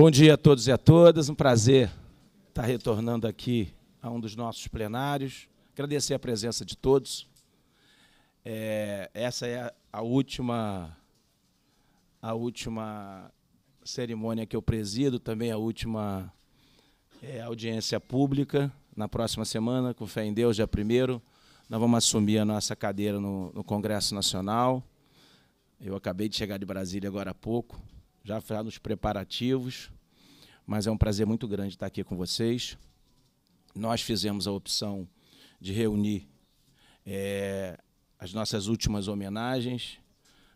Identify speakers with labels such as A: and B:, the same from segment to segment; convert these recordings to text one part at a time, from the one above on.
A: Bom dia a todos e a todas. Um prazer estar retornando aqui a um dos nossos plenários. Agradecer a presença de todos. É, essa é a última, a última cerimônia que eu presido, também a última é, audiência pública. Na próxima semana, com fé em Deus, dia primeiro, nós vamos assumir a nossa cadeira no, no Congresso Nacional. Eu acabei de chegar de Brasília agora há pouco já, já nos preparativos, mas é um prazer muito grande estar aqui com vocês. Nós fizemos a opção de reunir é, as nossas últimas homenagens,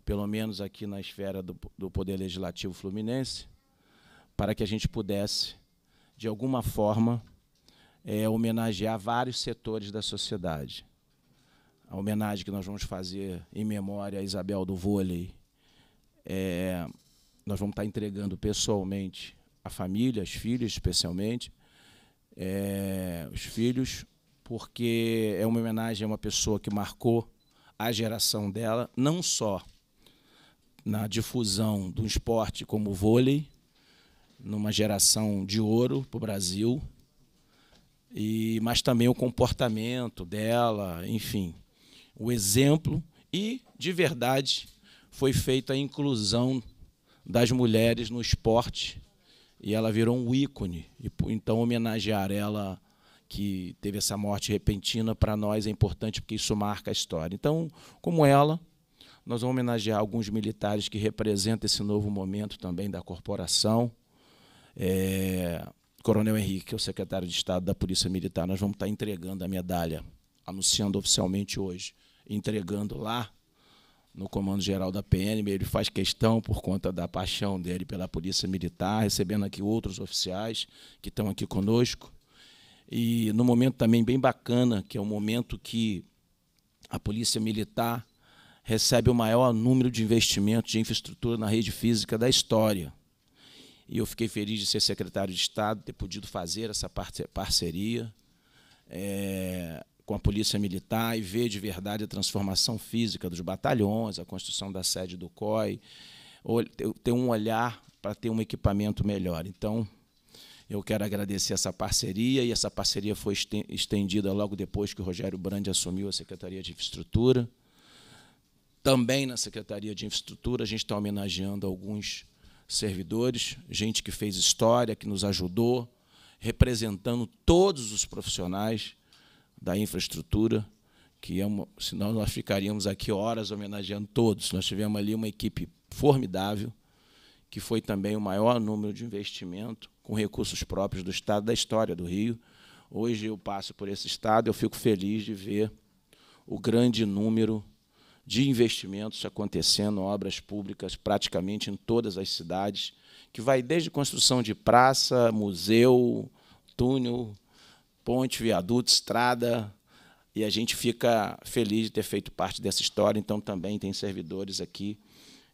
A: pelo menos aqui na esfera do, do Poder Legislativo Fluminense, para que a gente pudesse, de alguma forma, é, homenagear vários setores da sociedade. A homenagem que nós vamos fazer em memória a Isabel do Vôlei, é, nós vamos estar entregando pessoalmente a família, as filhas especialmente, é, os filhos, porque é uma homenagem a uma pessoa que marcou a geração dela, não só na difusão de um esporte como o vôlei, numa geração de ouro para o Brasil, e, mas também o comportamento dela, enfim, o exemplo. E, de verdade, foi feita a inclusão das mulheres no esporte e ela virou um ícone. E, então, homenagear ela, que teve essa morte repentina, para nós é importante porque isso marca a história. Então, como ela, nós vamos homenagear alguns militares que representam esse novo momento também da corporação. É, Coronel Henrique, que é o secretário de Estado da Polícia Militar, nós vamos estar tá entregando a medalha, anunciando oficialmente hoje, entregando lá no Comando Geral da PM Ele faz questão, por conta da paixão dele pela Polícia Militar, recebendo aqui outros oficiais que estão aqui conosco. E no momento também bem bacana, que é o momento que a Polícia Militar recebe o maior número de investimentos de infraestrutura na rede física da história. E eu fiquei feliz de ser secretário de Estado, ter podido fazer essa parceria. É, com a Polícia Militar e ver de verdade a transformação física dos batalhões, a construção da sede do COI, ter um olhar para ter um equipamento melhor. Então, eu quero agradecer essa parceria, e essa parceria foi estendida logo depois que o Rogério Brandi assumiu a Secretaria de Infraestrutura. Também na Secretaria de Infraestrutura, a gente está homenageando alguns servidores, gente que fez história, que nos ajudou, representando todos os profissionais da infraestrutura, que é uma, senão nós ficaríamos aqui horas homenageando todos. Nós tivemos ali uma equipe formidável, que foi também o maior número de investimento com recursos próprios do Estado da história do Rio. Hoje eu passo por esse Estado e eu fico feliz de ver o grande número de investimentos acontecendo, obras públicas praticamente em todas as cidades, que vai desde construção de praça, museu, túnel, ponte, viaduto, estrada, e a gente fica feliz de ter feito parte dessa história. Então, também tem servidores aqui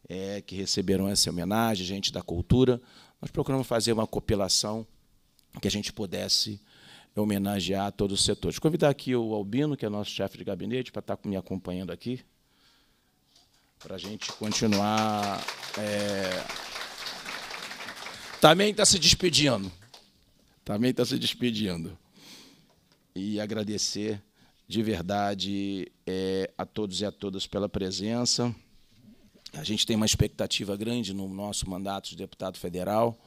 A: é, que receberam essa homenagem, gente da cultura. Nós procuramos fazer uma compilação que a gente pudesse homenagear todos os setores. Convidar aqui o Albino, que é nosso chefe de gabinete, para estar me acompanhando aqui, para a gente continuar. É... Também está se despedindo. Também está se despedindo e agradecer de verdade é, a todos e a todas pela presença. A gente tem uma expectativa grande no nosso mandato de deputado federal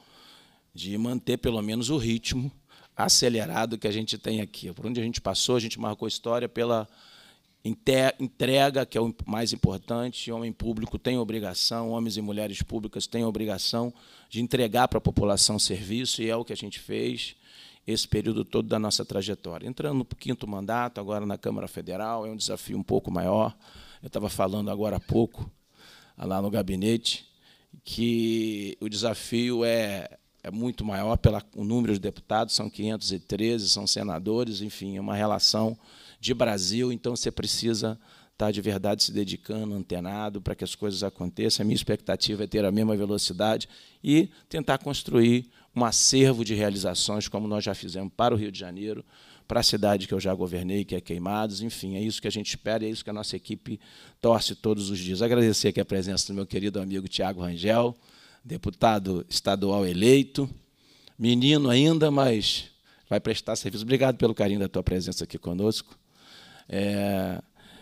A: de manter pelo menos o ritmo acelerado que a gente tem aqui. Por onde a gente passou, a gente marcou história pela entrega, que é o mais importante. homem público tem obrigação, homens e mulheres públicas têm obrigação de entregar para a população serviço, e é o que a gente fez esse período todo da nossa trajetória. Entrando no quinto mandato, agora na Câmara Federal, é um desafio um pouco maior. Eu estava falando agora há pouco, lá no gabinete, que o desafio é, é muito maior pelo número de deputados, são 513, são senadores, enfim, é uma relação de Brasil, então você precisa estar tá de verdade se dedicando, antenado, para que as coisas aconteçam. A minha expectativa é ter a mesma velocidade e tentar construir um acervo de realizações, como nós já fizemos para o Rio de Janeiro, para a cidade que eu já governei, que é Queimados, enfim, é isso que a gente espera, é isso que a nossa equipe torce todos os dias. Agradecer aqui a presença do meu querido amigo Tiago Rangel, deputado estadual eleito, menino ainda, mas vai prestar serviço. Obrigado pelo carinho da tua presença aqui conosco. É,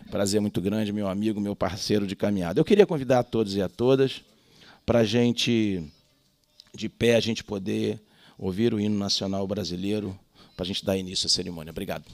A: prazer muito grande, meu amigo, meu parceiro de caminhada. Eu queria convidar a todos e a todas para a gente de pé a gente poder ouvir o hino nacional brasileiro para a gente dar início à cerimônia. Obrigado.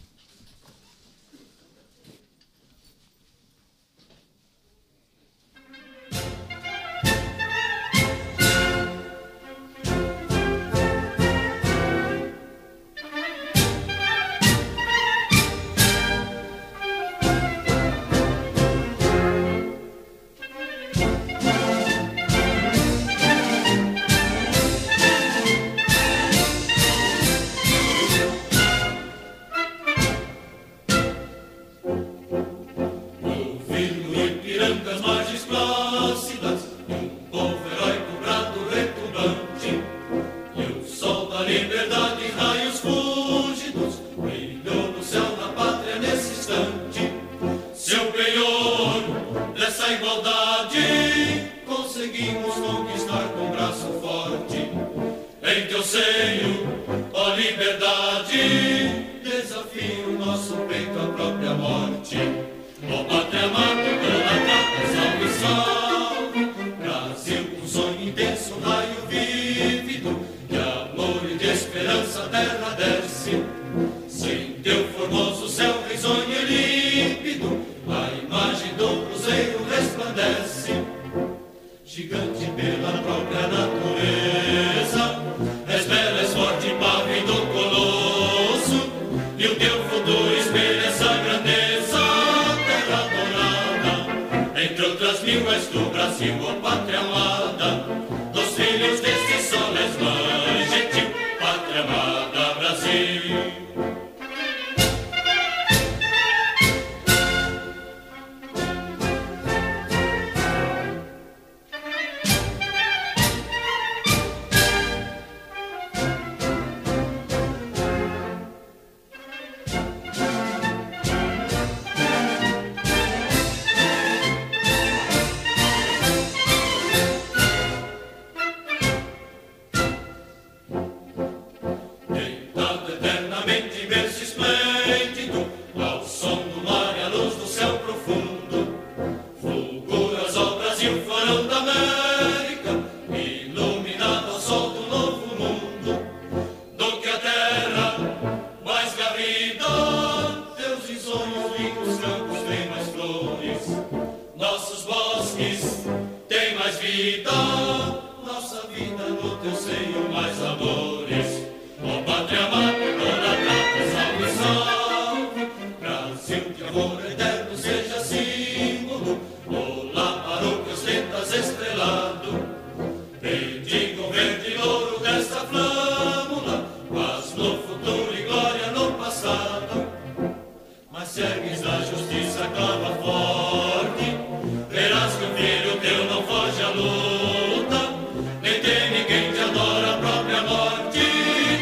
B: não foge à luta, nem tem ninguém que adora a própria morte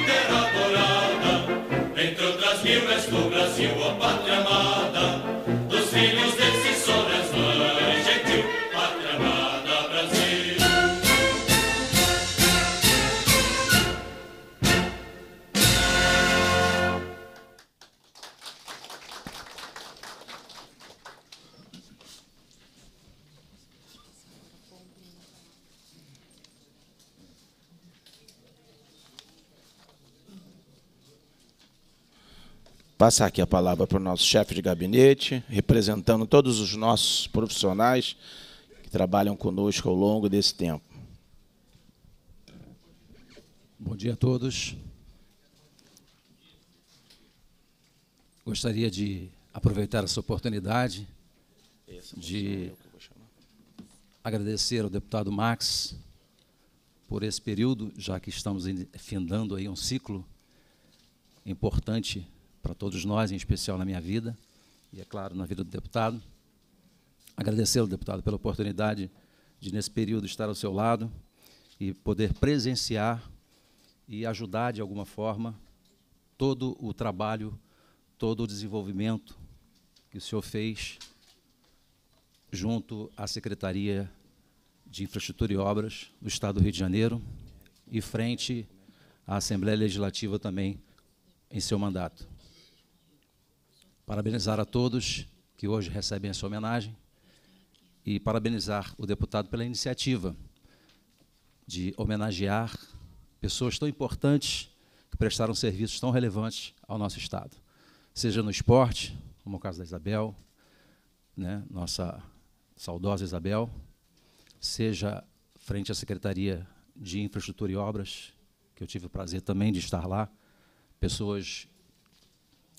B: terá a morada. Entre outras mil, és Brasil.
A: Passar aqui a palavra para o nosso chefe de gabinete, representando todos os nossos profissionais que trabalham conosco ao longo desse tempo.
C: Bom dia a todos. Gostaria de aproveitar essa oportunidade de agradecer ao deputado Max por esse período, já que estamos findando aí um ciclo importante para todos nós, em especial na minha vida e, é claro, na vida do deputado. Agradecê-lo, deputado, pela oportunidade de, nesse período, estar ao seu lado e poder presenciar e ajudar, de alguma forma, todo o trabalho, todo o desenvolvimento que o senhor fez junto à Secretaria de Infraestrutura e Obras do Estado do Rio de Janeiro e frente à Assembleia Legislativa também em seu mandato parabenizar a todos que hoje recebem essa homenagem e parabenizar o deputado pela iniciativa de homenagear pessoas tão importantes que prestaram serviços tão relevantes ao nosso Estado, seja no esporte, como é o caso da Isabel, né, nossa saudosa Isabel, seja frente à Secretaria de Infraestrutura e Obras, que eu tive o prazer também de estar lá, pessoas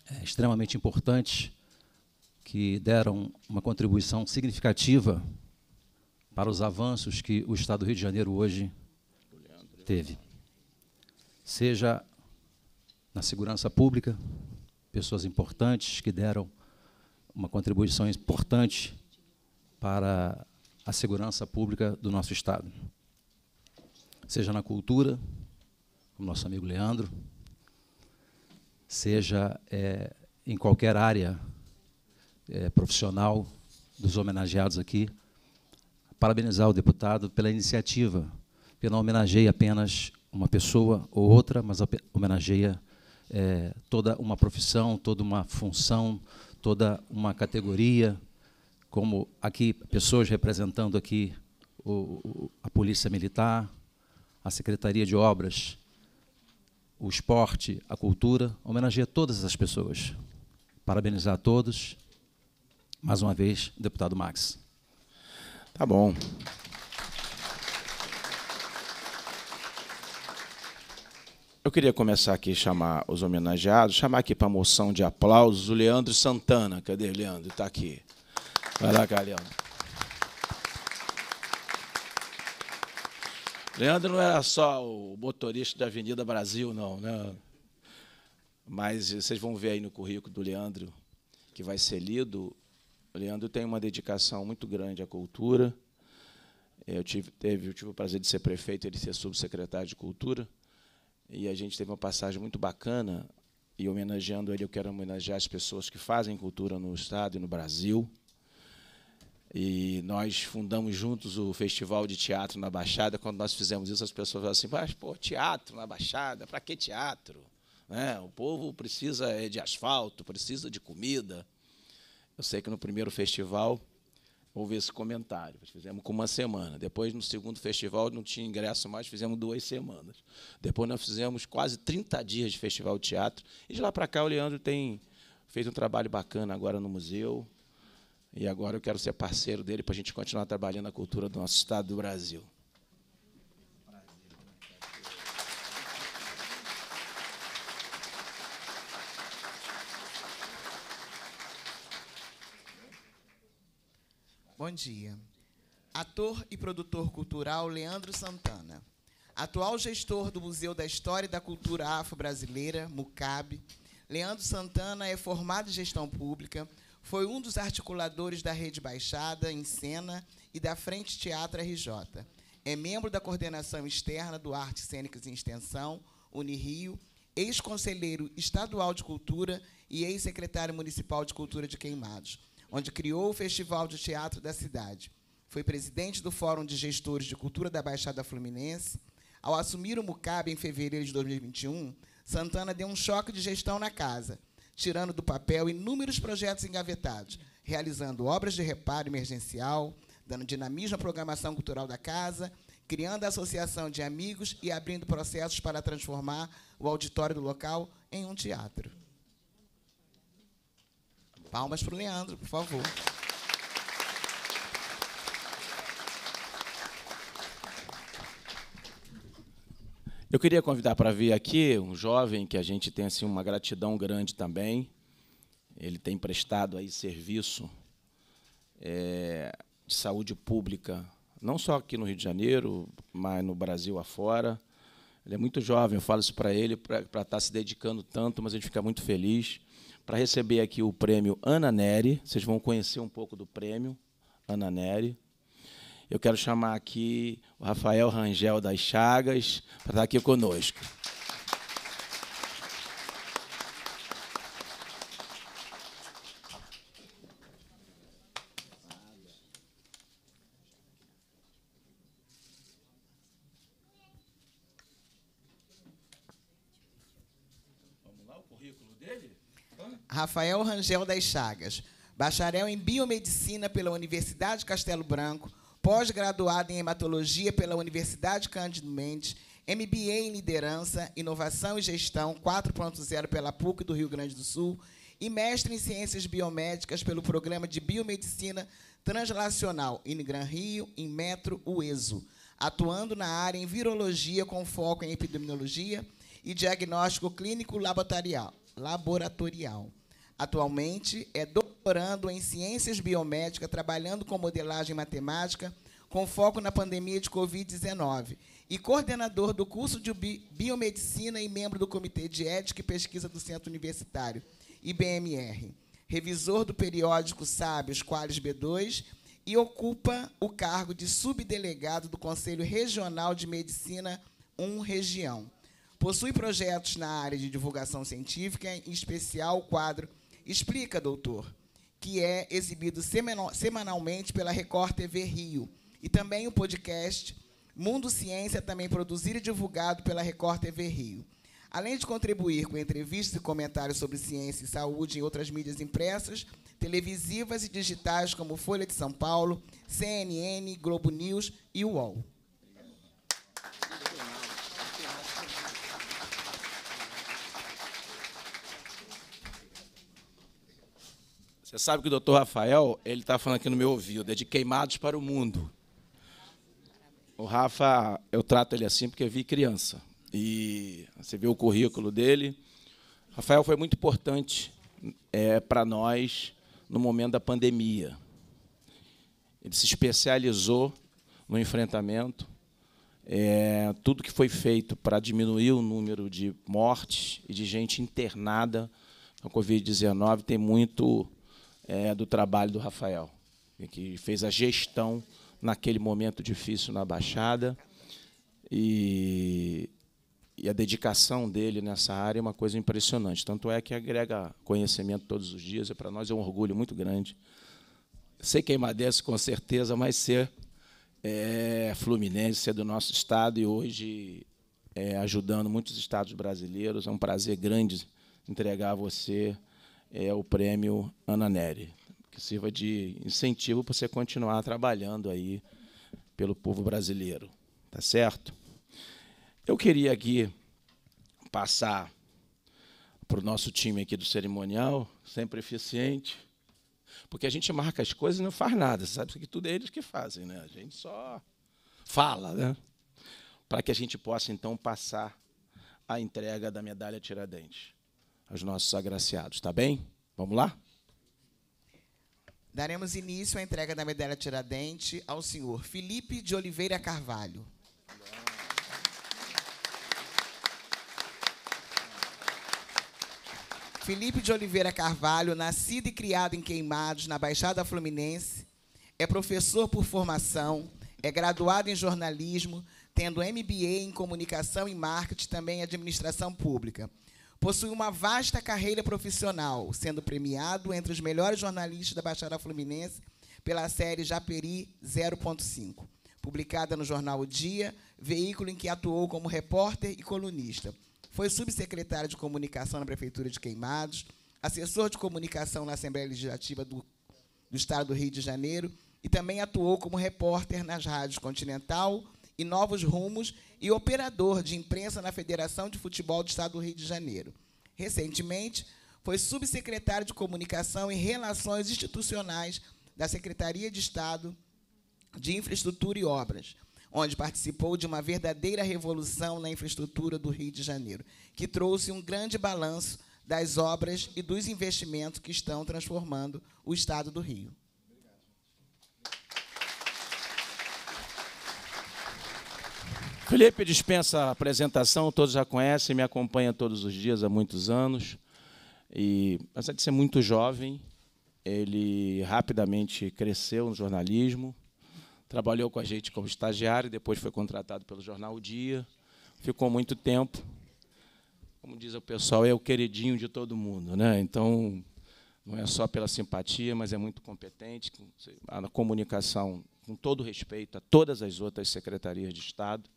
C: é, extremamente importantes que deram uma contribuição significativa para os avanços que o Estado do Rio de Janeiro hoje teve. Seja na segurança pública, pessoas importantes que deram uma contribuição importante para a segurança pública do nosso Estado. Seja na cultura, como nosso amigo Leandro, seja é, em qualquer área é, profissional dos homenageados aqui, parabenizar o deputado pela iniciativa, que não homenageia apenas uma pessoa ou outra, mas homenageia é, toda uma profissão, toda uma função, toda uma categoria, como aqui pessoas representando aqui o, o, a Polícia Militar, a Secretaria de Obras, o esporte, a cultura, homenageia todas as pessoas. Parabenizar a todos. Mais uma vez, deputado Max. Tá bom.
A: Eu queria começar aqui chamar os homenageados, chamar aqui para a moção de aplausos o Leandro Santana. Cadê o Leandro? Está aqui. Vai lá, Leandro. Leandro não era só o motorista da Avenida Brasil, não, né? Mas vocês vão ver aí no currículo do Leandro, que vai ser lido. O Leandro tem uma dedicação muito grande à cultura. Eu tive, teve, eu tive o prazer de ser prefeito, e ele ser subsecretário de Cultura. E a gente teve uma passagem muito bacana. E homenageando ele, eu quero homenagear as pessoas que fazem cultura no Estado e no Brasil. E nós fundamos juntos o Festival de Teatro na Baixada. Quando nós fizemos isso, as pessoas falaram assim: mas, pô, teatro na Baixada, para que teatro? Né? O povo precisa é, de asfalto, precisa de comida. Eu sei que no primeiro festival houve esse comentário. fizemos com uma semana. Depois, no segundo festival, não tinha ingresso mais, fizemos duas semanas. Depois, nós fizemos quase 30 dias de festival de teatro. E de lá para cá, o Leandro tem feito um trabalho bacana agora no museu. E agora eu quero ser parceiro dele para a gente continuar trabalhando a cultura do nosso estado do Brasil.
D: Bom dia. Ator e produtor cultural Leandro Santana. Atual gestor do Museu da História e da Cultura Afro-Brasileira, MUCAB, Leandro Santana é formado em gestão pública, foi um dos articuladores da Rede Baixada, em cena, e da Frente Teatro RJ. É membro da coordenação externa do Artes Cênicas em Extensão, Unirio, ex-conselheiro estadual de cultura e ex-secretário municipal de cultura de Queimados, onde criou o Festival de Teatro da cidade. Foi presidente do Fórum de Gestores de Cultura da Baixada Fluminense. Ao assumir o MUCAB em fevereiro de 2021, Santana deu um choque de gestão na casa – tirando do papel inúmeros projetos engavetados, realizando obras de reparo emergencial, dando dinamismo à programação cultural da casa, criando a associação de amigos e abrindo processos para transformar o auditório do local em um teatro. Palmas para o Leandro, por favor. Eu queria
A: convidar para vir aqui um jovem que a gente tem assim uma gratidão grande também. Ele tem prestado aí serviço é, de saúde pública, não só aqui no Rio de Janeiro, mas no Brasil afora. Ele é muito jovem, eu falo isso para ele, para estar tá se dedicando tanto, mas a gente fica muito feliz. Para receber aqui o prêmio Ana Neri, vocês vão conhecer um pouco do prêmio Ana Neri. Eu quero chamar aqui o Rafael Rangel das Chagas para estar tá aqui conosco.
D: Rafael Rangel das Chagas, bacharel em biomedicina pela Universidade de Castelo Branco, pós-graduada em hematologia pela Universidade Cândido Mendes, MBA em liderança, inovação e gestão 4.0 pela PUC do Rio Grande do Sul e mestre em ciências biomédicas pelo programa de biomedicina translacional Ingram Rio, em Metro UESO, atuando na área em virologia com foco em epidemiologia e diagnóstico clínico laboratorial. Atualmente é do doutorando em ciências biomédicas, trabalhando com modelagem matemática, com foco na pandemia de Covid-19, e coordenador do curso de biomedicina e membro do Comitê de Ética e Pesquisa do Centro Universitário, IBMR, revisor do periódico Sábios Quales B2 e ocupa o cargo de subdelegado do Conselho Regional de Medicina 1 Região. Possui projetos na área de divulgação científica, em especial o quadro Explica, doutor, que é exibido semanalmente pela Record TV Rio. E também o podcast Mundo Ciência, também produzido e divulgado pela Record TV Rio. Além de contribuir com entrevistas e comentários sobre ciência e saúde em outras mídias impressas, televisivas e digitais como Folha de São Paulo, CNN, Globo News e UOL.
A: Você sabe que o doutor Rafael, ele está falando aqui no meu ouvido, é de queimados para o mundo. O Rafa, eu trato ele assim porque eu vi criança. E você vê o currículo dele. Rafael foi muito importante é, para nós no momento da pandemia. Ele se especializou no enfrentamento. É, tudo que foi feito para diminuir o número de mortes e de gente internada com Covid-19 tem muito é, do trabalho do Rafael, que fez a gestão naquele momento difícil na Baixada. E, e a dedicação dele nessa área é uma coisa impressionante. Tanto é que agrega conhecimento todos os dias, e para nós é um orgulho muito grande. Ser queimadense, com certeza, mas ser é, fluminense, ser do nosso estado e hoje é, ajudando muitos estados brasileiros. É um prazer grande entregar a você é o prêmio Ana Neri, que sirva de incentivo para você continuar trabalhando aí pelo povo brasileiro, tá certo? Eu queria aqui passar para o nosso time aqui do cerimonial, sempre eficiente, porque a gente marca as coisas e não faz nada, sabe que tudo é eles que fazem, né? A gente só fala, né? Para que a gente possa então passar
D: a entrega da medalha Tiradentes
A: aos nossos agraciados, tá bem? Vamos lá?
D: Daremos início à entrega da medalha Tiradentes ao senhor Felipe de Oliveira Carvalho. Felipe de Oliveira Carvalho, nascido e criado em Queimados, na Baixada Fluminense, é professor por formação, é graduado em jornalismo, tendo MBA em comunicação e marketing, também em administração pública. Possui uma vasta carreira profissional, sendo premiado entre os melhores jornalistas da Baixada Fluminense pela série Japeri 0.5, publicada no jornal O Dia, veículo em que atuou como repórter e colunista. Foi subsecretário de comunicação na Prefeitura de Queimados, assessor de comunicação na Assembleia Legislativa do, do Estado do Rio de Janeiro e também atuou como repórter nas rádios Continental, e novos rumos e operador de imprensa na Federação de Futebol do Estado do Rio de Janeiro. Recentemente, foi subsecretário de Comunicação e Relações Institucionais da Secretaria de Estado de Infraestrutura e Obras, onde participou de uma verdadeira revolução na infraestrutura do Rio de Janeiro, que trouxe um grande balanço das obras e dos investimentos que estão transformando o Estado do Rio.
A: Felipe dispensa a apresentação, todos já conhecem, me acompanha todos os dias há muitos anos. E, apesar de ser muito jovem, ele rapidamente cresceu no jornalismo, trabalhou com a gente como estagiário, depois foi contratado pelo jornal O Dia, ficou muito tempo. Como diz o pessoal, é o queridinho de todo mundo, né? Então, não é só pela simpatia, mas é muito competente, na comunicação com todo respeito a todas as outras secretarias de Estado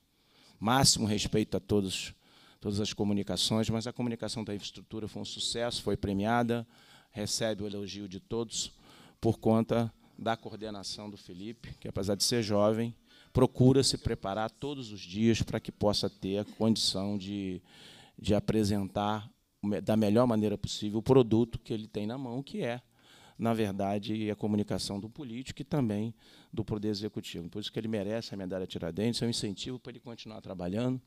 A: máximo respeito a todos, todas as comunicações, mas a comunicação da infraestrutura foi um sucesso, foi premiada, recebe o elogio de todos por conta da coordenação do Felipe, que apesar de ser jovem, procura se preparar todos os dias para que possa ter a condição de, de apresentar da melhor maneira possível o produto que ele tem na mão, que é na verdade, a comunicação do político e também do poder executivo. Por isso que ele merece a medalha Tiradentes, é um incentivo para ele continuar trabalhando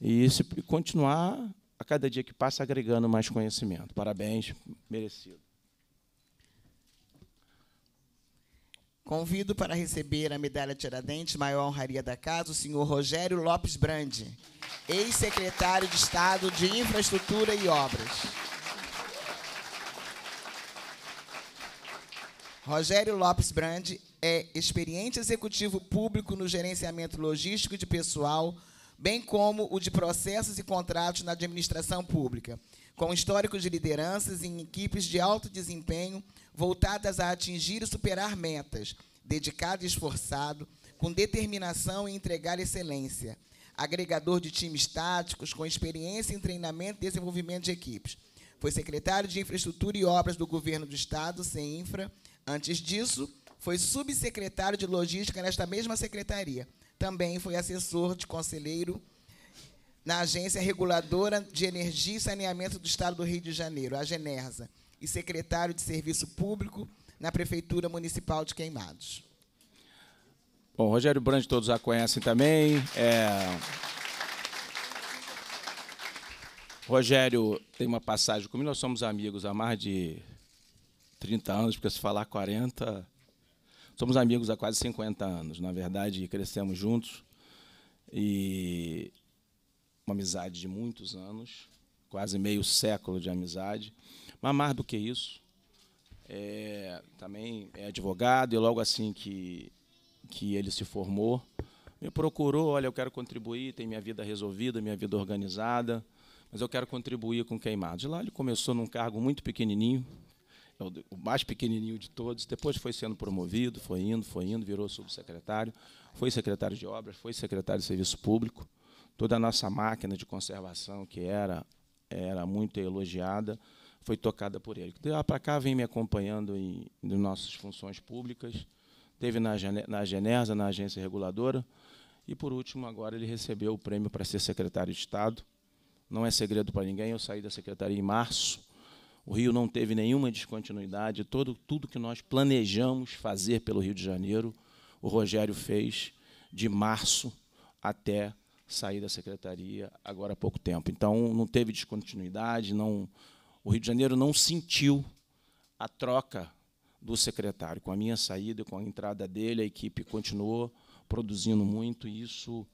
A: e se continuar a cada dia que passa agregando mais conhecimento. Parabéns, merecido.
D: Convido para receber a medalha Tiradentes, maior honraria da casa, o senhor Rogério Lopes Brandi, ex-secretário de Estado de Infraestrutura e Obras. Rogério Lopes Brand é experiente executivo público no gerenciamento logístico de pessoal, bem como o de processos e contratos na administração pública, com histórico de lideranças em equipes de alto desempenho voltadas a atingir e superar metas, dedicado e esforçado, com determinação em entregar excelência, agregador de times táticos, com experiência em treinamento e desenvolvimento de equipes. Foi secretário de Infraestrutura e Obras do Governo do Estado, CEINFRA, Infra Antes disso, foi subsecretário de Logística nesta mesma secretaria. Também foi assessor de conselheiro na Agência Reguladora de Energia e Saneamento do Estado do Rio de Janeiro, a Genersa, e secretário de Serviço Público na Prefeitura Municipal de Queimados.
A: Bom, Rogério Brandi todos a conhecem também. É... Rogério tem uma passagem comigo, nós somos amigos há mais de 30 anos, porque se falar 40. Somos amigos há quase 50 anos, na verdade, crescemos juntos. E uma amizade de muitos anos, quase meio século de amizade. Mas mais do que isso, é, também é advogado, e logo assim que, que ele se formou, me procurou, olha, eu quero contribuir, tem minha vida resolvida, minha vida organizada, mas eu quero contribuir com queimados. Lá ele começou num cargo muito pequenininho, é o mais pequenininho de todos, depois foi sendo promovido, foi indo, foi indo, virou subsecretário, foi secretário de obras, foi secretário de serviço público. Toda a nossa máquina de conservação, que era, era muito elogiada, foi tocada por ele. De lá para cá, vem me acompanhando em, em nossas funções públicas, teve na, na Genersa, na agência reguladora, e, por último, agora ele recebeu o prêmio para ser secretário de Estado. Não é segredo para ninguém, eu saí da secretaria em março, o Rio não teve nenhuma descontinuidade. Todo, tudo que nós planejamos fazer pelo Rio de Janeiro, o Rogério fez de março até sair da secretaria, agora há pouco tempo. Então, não teve descontinuidade. Não, o Rio de Janeiro não sentiu a troca do secretário. Com a minha saída, e com a entrada dele, a equipe continuou produzindo muito e isso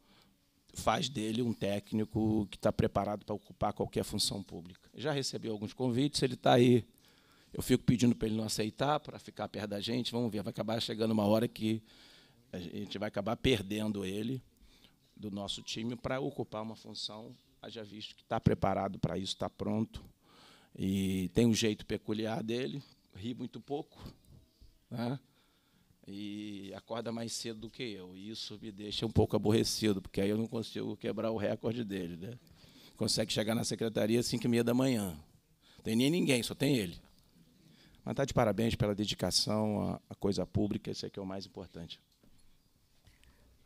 A: faz dele um técnico que está preparado para ocupar qualquer função pública. Já recebeu alguns convites, ele está aí. Eu fico pedindo para ele não aceitar, para ficar perto da gente. Vamos ver, vai acabar chegando uma hora que a gente vai acabar perdendo ele do nosso time para ocupar uma função, haja visto que está preparado para isso, está pronto. E tem um jeito peculiar dele, ri muito pouco. Né? e acorda mais cedo do que eu. E isso me deixa um pouco aborrecido, porque aí eu não consigo quebrar o recorde dele. Né? Consegue chegar na secretaria às 5 e meia da manhã. Não tem nem ninguém, só tem ele. Mas está de parabéns pela dedicação à coisa pública, isso é que é o mais importante.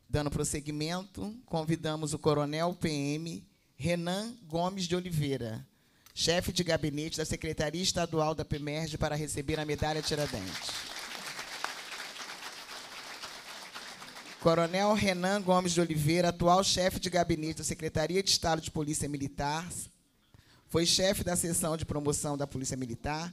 D: Dando prosseguimento, convidamos o Coronel PM Renan Gomes de Oliveira, chefe de gabinete da Secretaria Estadual da PEMERG, para receber a medalha Tiradentes. Coronel Renan Gomes de Oliveira, atual chefe de gabinete da Secretaria de Estado de Polícia Militar, foi chefe da seção de promoção da Polícia Militar,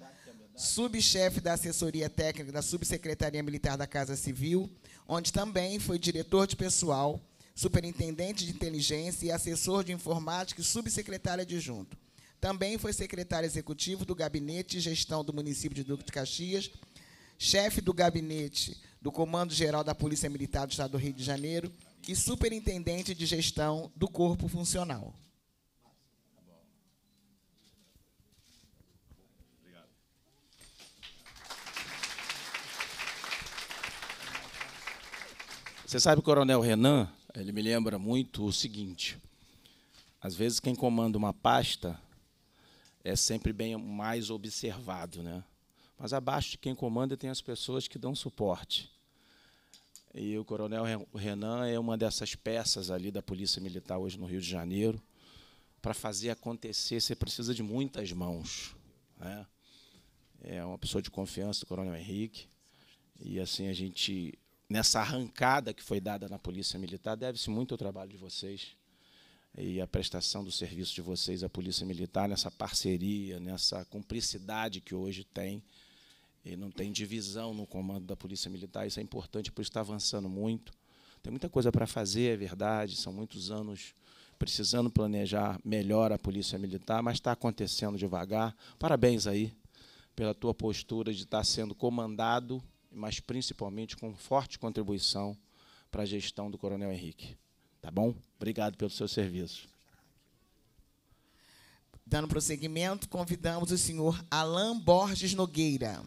D: subchefe da assessoria técnica da Subsecretaria Militar da Casa Civil, onde também foi diretor de pessoal, superintendente de inteligência e assessor de informática e subsecretário adjunto. Também foi secretário executivo do Gabinete de Gestão do município de Duque de Caxias, chefe do gabinete do Comando Geral da Polícia Militar do Estado do Rio de Janeiro e Superintendente de Gestão do Corpo Funcional.
A: Você sabe, Coronel Renan, ele me lembra muito o seguinte: às vezes quem comanda uma pasta é sempre bem mais observado, né? Mas abaixo de quem comanda tem as pessoas que dão suporte. E o coronel Renan é uma dessas peças ali da Polícia Militar hoje no Rio de Janeiro. Para fazer acontecer, você precisa de muitas mãos. Né? É uma pessoa de confiança do coronel Henrique. E assim, a gente, nessa arrancada que foi dada na Polícia Militar, deve-se muito ao trabalho de vocês e a prestação do serviço de vocês à Polícia Militar, nessa parceria, nessa cumplicidade que hoje tem e não tem divisão no comando da Polícia Militar, isso é importante, por isso está avançando muito. Tem muita coisa para fazer, é verdade, são muitos anos precisando planejar melhor a Polícia Militar, mas está acontecendo devagar. Parabéns aí pela tua postura de estar sendo comandado, mas principalmente com forte contribuição para a
D: gestão do Coronel Henrique. Tá bom? Obrigado pelo seu serviço. Dando prosseguimento, convidamos o senhor Alain Borges Nogueira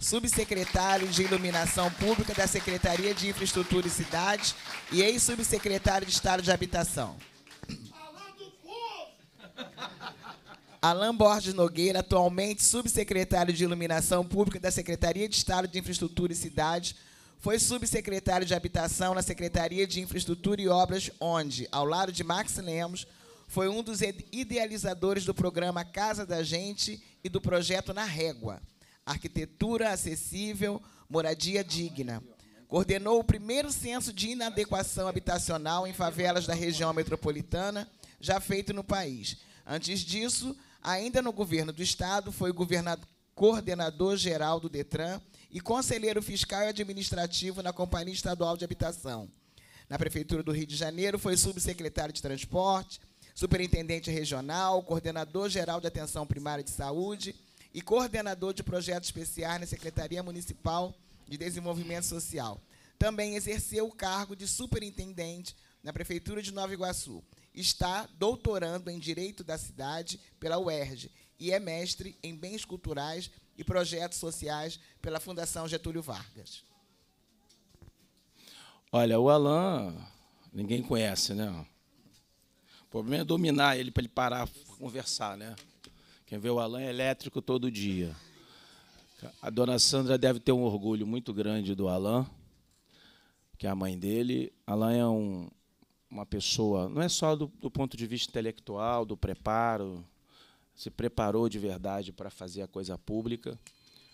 D: subsecretário de Iluminação Pública da Secretaria de Infraestrutura e Cidades e ex-subsecretário de Estado de Habitação. Alain Borges Nogueira, atualmente subsecretário de Iluminação Pública da Secretaria de Estado de Infraestrutura e Cidades, foi subsecretário de Habitação na Secretaria de Infraestrutura e Obras, onde, ao lado de Max Lemos, foi um dos idealizadores do programa Casa da Gente e do projeto Na Régua arquitetura acessível, moradia digna. Coordenou o primeiro censo de inadequação habitacional em favelas da região metropolitana, já feito no país. Antes disso, ainda no governo do Estado, foi coordenador geral do Detran e conselheiro fiscal e administrativo na Companhia Estadual de Habitação. Na Prefeitura do Rio de Janeiro, foi subsecretário de Transporte, superintendente regional, coordenador geral de Atenção Primária de Saúde e coordenador de projetos especiais na Secretaria Municipal de Desenvolvimento Social. Também exerceu o cargo de superintendente na Prefeitura de Nova Iguaçu. Está doutorando em Direito da Cidade pela UERJ e é mestre em Bens Culturais e Projetos Sociais pela Fundação Getúlio Vargas.
A: Olha, o Alain, ninguém conhece, né? O problema é
D: dominar ele
A: para ele parar conversar, né? Quem vê o Alain é elétrico todo dia. A dona Sandra deve ter um orgulho muito grande do Alain, que é a mãe dele. Alain é um, uma pessoa, não é só do, do ponto de vista intelectual, do preparo, se preparou de verdade para fazer a coisa pública,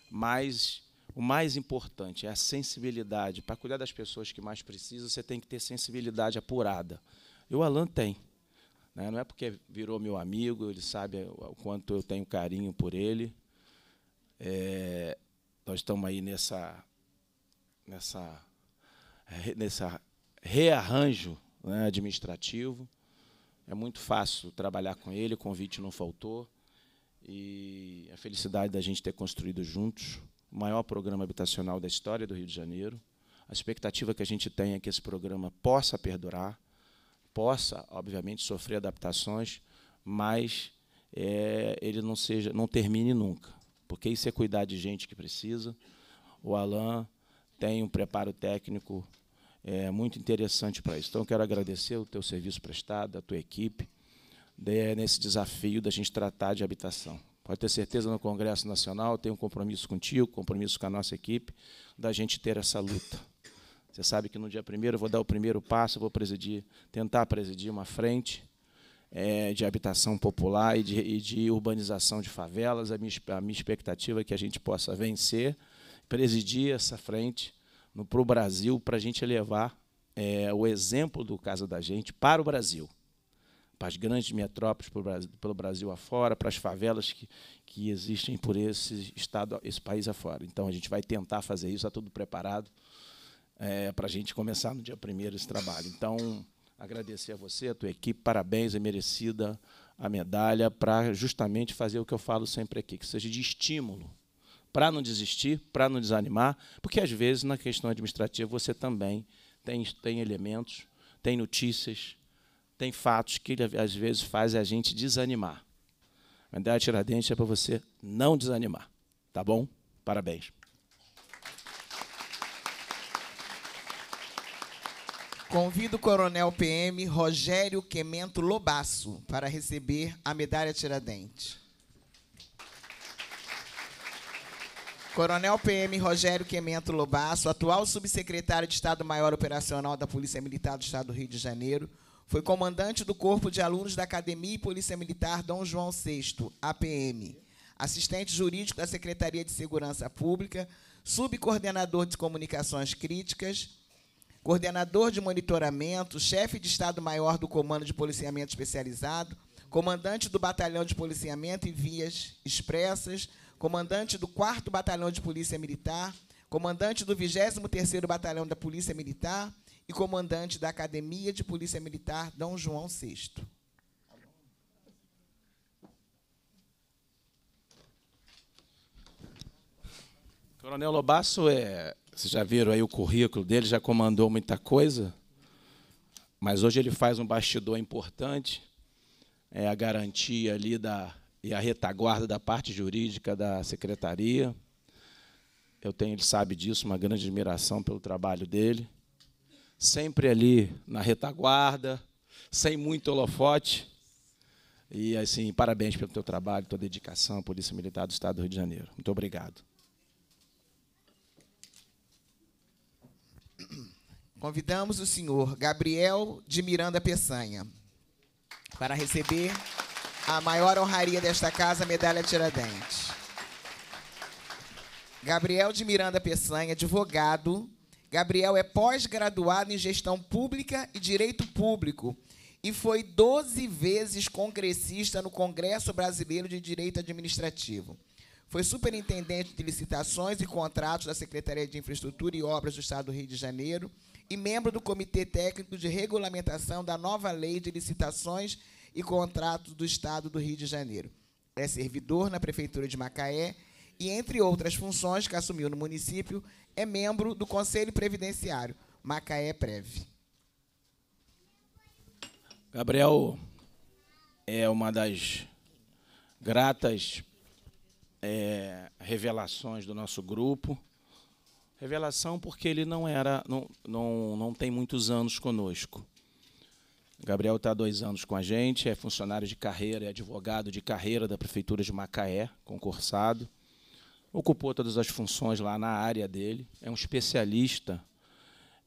A: mas o mais importante é a sensibilidade. Para cuidar das pessoas que mais precisam, você tem que ter sensibilidade apurada. E o Alan tem. Né? Não é porque virou meu amigo, ele sabe o quanto eu tenho carinho por ele. É, nós estamos aí nessa, nessa, nessa rearranjo né, administrativo. É muito fácil trabalhar com ele, o convite não faltou. E a felicidade da gente ter construído juntos o maior programa habitacional da história do Rio de Janeiro. A expectativa que a gente tem é que esse programa possa perdurar, possa, obviamente, sofrer adaptações, mas é, ele não seja, não termine nunca, porque isso é cuidar de gente que precisa. O Alan tem um preparo técnico é, muito interessante para isso. Então, quero agradecer o teu serviço prestado, a tua equipe, de, nesse desafio da gente tratar de habitação. Pode ter certeza no Congresso Nacional, tenho um compromisso contigo, compromisso com a nossa equipe, da gente ter essa luta. Você sabe que no dia primeiro eu vou dar o primeiro passo, vou presidir, tentar presidir uma frente é, de habitação popular e de, e de, urbanização de favelas. A minha, a minha expectativa é que a gente possa vencer, presidir essa frente para o Brasil, para a gente levar é, o exemplo do Casa da Gente para o Brasil para as grandes metrópoles pelo Brasil, pelo Brasil afora, para as favelas que, que existem por esse estado, esse país afora. Então a gente vai tentar fazer isso, está tudo preparado é, para a gente começar no dia primeiro esse trabalho. Então, agradecer a você, a tua equipe, parabéns, é merecida a medalha para justamente fazer o que eu falo sempre aqui, que seja de estímulo, para não desistir, para não desanimar, porque às vezes na questão administrativa você também tem, tem elementos, tem notícias, tem fatos que às vezes faz a gente desanimar. A medalha Tiradentes é para você não desanimar, tá bom? Parabéns.
D: Convido o Coronel PM Rogério Quemento Lobasso para receber a medalha Tiradentes. Coronel PM Rogério Quemento Lobasso, atual subsecretário de Estado-Maior Operacional da Polícia Militar do Estado do Rio de Janeiro, foi comandante do Corpo de Alunos da Academia e Polícia Militar Dom João VI, APM, assistente jurídico da Secretaria de Segurança Pública, subcoordenador de Comunicações Críticas, coordenador de monitoramento, chefe de Estado-Maior do Comando de Policiamento Especializado, comandante do Batalhão de Policiamento em Vias Expressas, comandante do 4 Batalhão de Polícia Militar, comandante do 23º Batalhão da Polícia Militar e comandante da Academia de Polícia Militar Dom João VI.
A: Coronel Lobasso é. Vocês já viram aí o currículo dele, já comandou muita coisa, mas hoje ele faz um bastidor importante, é a garantia ali da, e a retaguarda da parte jurídica da secretaria. Eu tenho, ele sabe disso, uma grande admiração pelo trabalho dele. Sempre ali na retaguarda, sem muito holofote. E assim, parabéns pelo teu trabalho, tua dedicação à Polícia Militar do Estado do Rio de Janeiro. Muito obrigado.
D: Convidamos o senhor Gabriel de Miranda Peçanha para receber a maior honraria desta casa, a medalha Tiradentes. Gabriel de Miranda Peçanha, advogado. Gabriel é pós-graduado em gestão pública e direito público e foi 12 vezes congressista no Congresso Brasileiro de Direito Administrativo. Foi superintendente de licitações e contratos da Secretaria de Infraestrutura e Obras do Estado do Rio de Janeiro e membro do Comitê Técnico de Regulamentação da nova Lei de Licitações e Contratos do Estado do Rio de Janeiro. É servidor na Prefeitura de Macaé e, entre outras funções que assumiu no município, é membro do Conselho Previdenciário, Macaé Preve.
A: Gabriel é uma das gratas é, revelações do nosso grupo. Revelação porque ele não era, não, não, não tem muitos anos conosco. Gabriel está há dois anos com a gente, é funcionário de carreira, é advogado de carreira da Prefeitura de Macaé, concursado. Ocupou todas as funções lá na área dele, é um especialista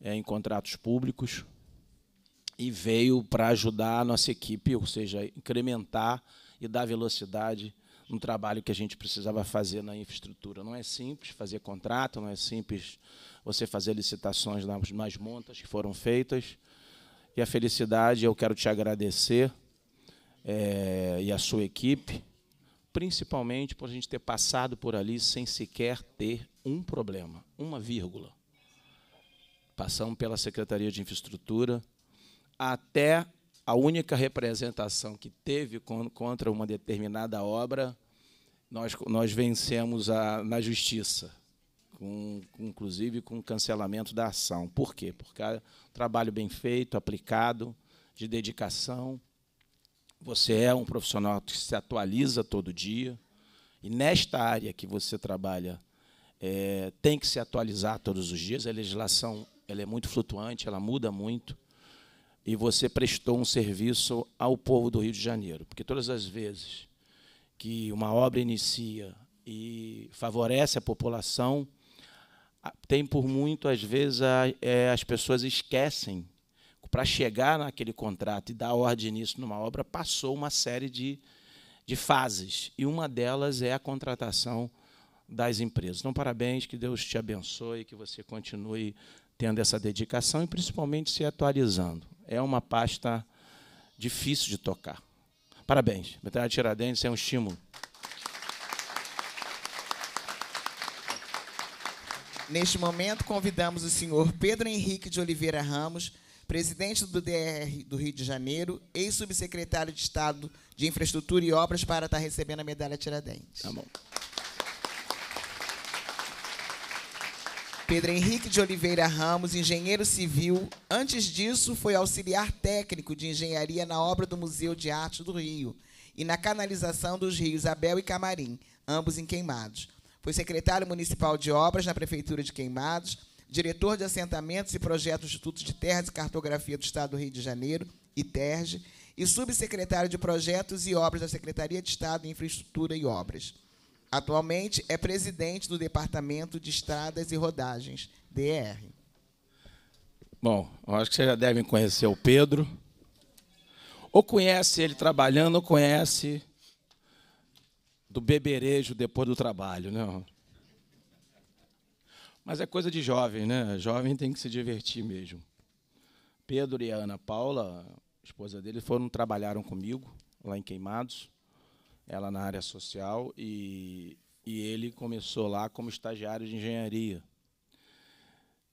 A: é, em contratos públicos e veio para ajudar a nossa equipe, ou seja, incrementar e dar velocidade no trabalho que a gente precisava fazer na infraestrutura. Não é simples fazer contrato, não é simples você fazer licitações nas montas que foram feitas. E a felicidade, eu quero te agradecer é, e a sua equipe, principalmente por a gente ter passado por ali sem sequer ter um problema, uma vírgula. Passamos pela Secretaria de Infraestrutura até a única representação que teve contra uma determinada obra, nós, nós vencemos a, na justiça, com, inclusive com cancelamento da ação. Por quê? Porque é um trabalho bem feito, aplicado, de dedicação. Você é um profissional que se atualiza todo dia. E nesta área que você trabalha, é, tem que se atualizar todos os dias. A legislação ela é muito flutuante, ela muda muito e você prestou um serviço ao povo do Rio de Janeiro. Porque todas as vezes que uma obra inicia e favorece a população, tem por muito, às vezes, a, é, as pessoas esquecem. Para chegar naquele contrato e dar ordem nisso numa obra, passou uma série de, de fases. E uma delas é a contratação das empresas. Então, parabéns, que Deus te abençoe, que você continue tendo essa dedicação e principalmente se atualizando é uma pasta difícil de tocar. Parabéns. Metralha Tiradentes é um estímulo.
D: Neste momento, convidamos o senhor Pedro Henrique de Oliveira Ramos, presidente do DR do Rio de Janeiro, ex-subsecretário de Estado de Infraestrutura e Obras, para estar recebendo a medalha Tiradentes. Tá bom. Pedro Henrique de Oliveira Ramos, engenheiro civil. Antes disso, foi auxiliar técnico de engenharia na obra do Museu de Arte do Rio e na canalização dos rios Abel e Camarim, ambos em Queimados. Foi secretário municipal de obras na Prefeitura de Queimados, diretor de assentamentos e projetos do Instituto de Terras e Cartografia do Estado do Rio de Janeiro, ITERG, e subsecretário de projetos e obras da Secretaria de Estado de Infraestrutura e Obras. Atualmente é presidente do Departamento de Estradas e Rodagens, DR.
A: Bom, acho que vocês já devem conhecer o Pedro. Ou conhece ele trabalhando, ou conhece do beberejo depois do trabalho, né? Mas é coisa de jovem, né? Jovem tem que se divertir mesmo. Pedro e a Ana Paula, esposa dele, foram trabalharam comigo lá em Queimados ela na área social, e, e ele começou lá como estagiário de engenharia.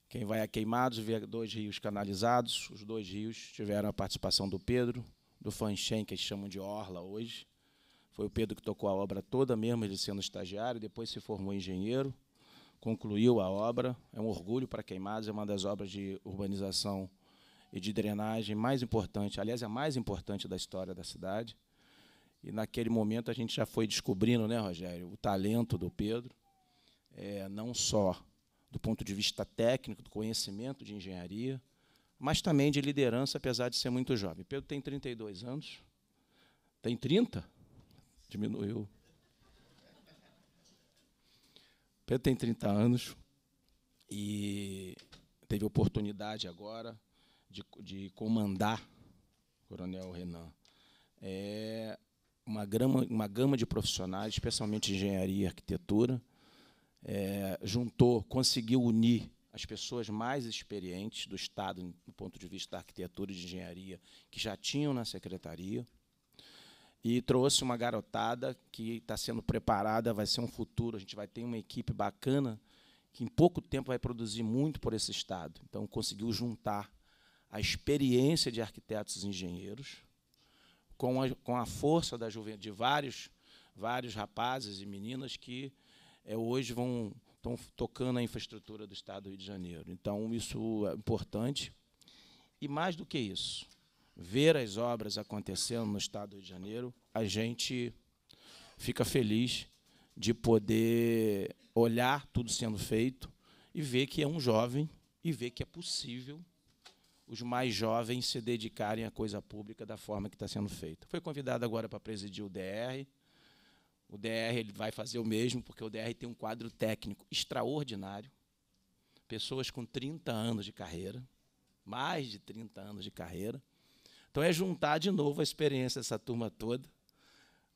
A: Quem vai a Queimados vê dois rios canalizados, os dois rios tiveram a participação do Pedro, do Fanchen, que eles chamam de Orla hoje. Foi o Pedro que tocou a obra toda, mesmo ele sendo estagiário, depois se formou engenheiro, concluiu a obra. É um orgulho para Queimados, é uma das obras de urbanização e de drenagem mais importante, aliás, é a mais importante da história da cidade. E naquele momento a gente já foi descobrindo, né, Rogério, o talento do Pedro, é, não só do ponto de vista técnico, do conhecimento de engenharia, mas também de liderança, apesar de ser muito jovem. Pedro tem 32 anos. Tem 30? Diminuiu. Pedro tem 30 anos e teve oportunidade agora de, de comandar o Coronel Renan. É, uma, grama, uma gama de profissionais, especialmente engenharia e arquitetura, é, juntou, conseguiu unir as pessoas mais experientes do Estado, do ponto de vista da arquitetura e de engenharia, que já tinham na secretaria, e trouxe uma garotada que está sendo preparada, vai ser um futuro, a gente vai ter uma equipe bacana que em pouco tempo vai produzir muito por esse Estado. Então, conseguiu juntar a experiência de arquitetos e engenheiros com a, com a força da juventude, de vários, vários rapazes e meninas que é, hoje vão estão tocando a infraestrutura do Estado do Rio de Janeiro. Então, isso é importante. E mais do que isso, ver as obras acontecendo no Estado do Rio de Janeiro, a gente fica feliz de poder olhar tudo sendo feito e ver que é um jovem e ver que é possível os mais jovens se dedicarem à coisa pública da forma que está sendo feita. Foi convidado agora para presidir o DR. O DR ele vai fazer o mesmo, porque o DR tem um quadro técnico extraordinário. Pessoas com 30 anos de carreira, mais de 30 anos de carreira. Então é juntar de novo a experiência dessa turma toda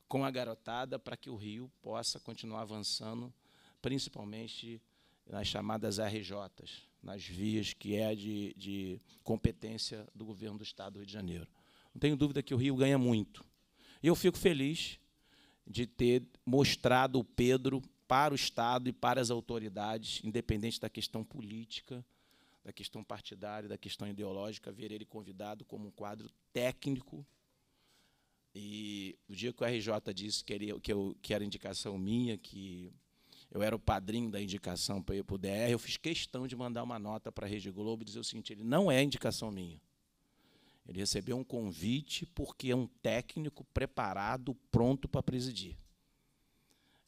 A: com a garotada para que o Rio possa continuar avançando, principalmente nas chamadas RJs, nas vias que é de, de competência do governo do Estado do Rio de Janeiro. Não tenho dúvida que o Rio ganha muito. E eu fico feliz de ter mostrado o Pedro para o Estado e para as autoridades, independente da questão política, da questão partidária, da questão ideológica, ver ele convidado como um quadro técnico. E o dia que o RJ disse que, ele, que, eu, que era indicação minha, que eu era o padrinho da indicação para ir para o DR, eu fiz questão de mandar uma nota para a Rede Globo e dizer o seguinte: ele não é indicação minha. Ele recebeu um convite porque é um técnico preparado, pronto para presidir.